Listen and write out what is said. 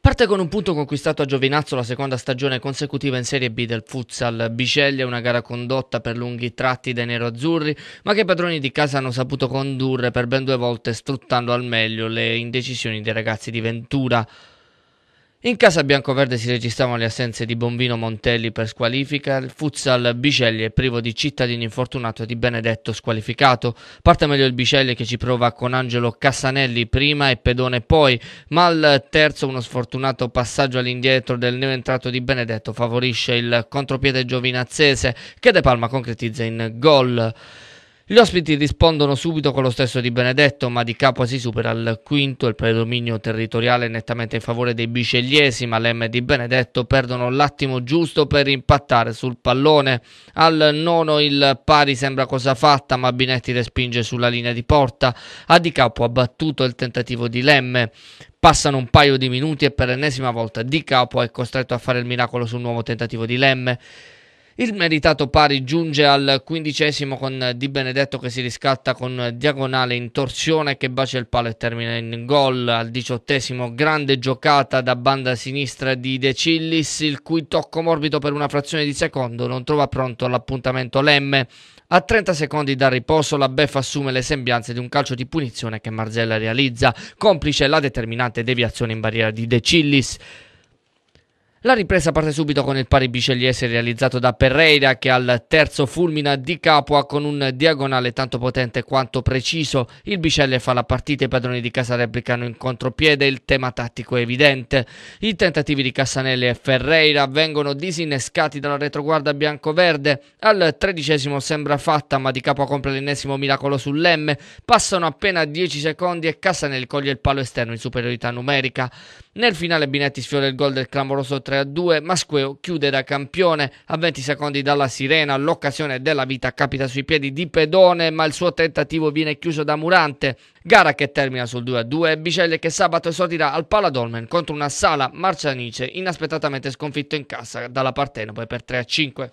Parte con un punto conquistato a Giovinazzo la seconda stagione consecutiva in Serie B del futsal. Bicelli una gara condotta per lunghi tratti dai neroazzurri, ma che i padroni di casa hanno saputo condurre per ben due volte sfruttando al meglio le indecisioni dei ragazzi di Ventura. In casa biancoverde si registravano le assenze di Bombino Montelli per squalifica, il futsal Bicelli è privo di cittadini infortunato e di Benedetto squalificato. Parte meglio il Bicelli che ci prova con Angelo Cassanelli prima e Pedone poi, ma al terzo uno sfortunato passaggio all'indietro del neoentrato di Benedetto favorisce il contropiede giovinazzese che De Palma concretizza in gol. Gli ospiti rispondono subito con lo stesso di Benedetto, ma di Capua si supera al quinto il predominio territoriale nettamente in favore dei bicegliesi, ma l'M di Benedetto perdono l'attimo giusto per impattare sul pallone. Al nono il pari sembra cosa fatta, ma Binetti respinge sulla linea di porta. A Di Capua ha battuto il tentativo di Lemme. Passano un paio di minuti e per l'ennesima volta Di Capo è costretto a fare il miracolo sul nuovo tentativo di Lemme. Il meritato pari giunge al quindicesimo con Di Benedetto che si riscatta con diagonale in torsione che bacia il palo e termina in gol. Al diciottesimo grande giocata da banda sinistra di De Cillis il cui tocco morbido per una frazione di secondo non trova pronto l'appuntamento Lemme. A 30 secondi dal riposo la Beffa assume le sembianze di un calcio di punizione che Marzella realizza, complice la determinante deviazione in barriera di De Cillis. La ripresa parte subito con il pari bicelliese realizzato da Pereira che al terzo fulmina di Capua con un diagonale tanto potente quanto preciso. Il Bicelle fa la partita, i padroni di casa replicano in contropiede, il tema tattico è evidente. I tentativi di Cassanelli e Ferreira vengono disinnescati dalla retroguarda bianco-verde. Al tredicesimo sembra fatta ma di Capua compra l'ennesimo miracolo sull'M. Passano appena 10 secondi e Cassanelli coglie il palo esterno in superiorità numerica. Nel finale Binetti sfiora il gol del clamoroso 3-2, Masqueo chiude da campione a 20 secondi dalla sirena, l'occasione della vita capita sui piedi di Pedone, ma il suo tentativo viene chiuso da Murante. Gara che termina sul 2-2, Bicelle che sabato esordirà al Paladolmen contro una Sala Marcianice inaspettatamente sconfitto in cassa dalla Partenope per 3-5.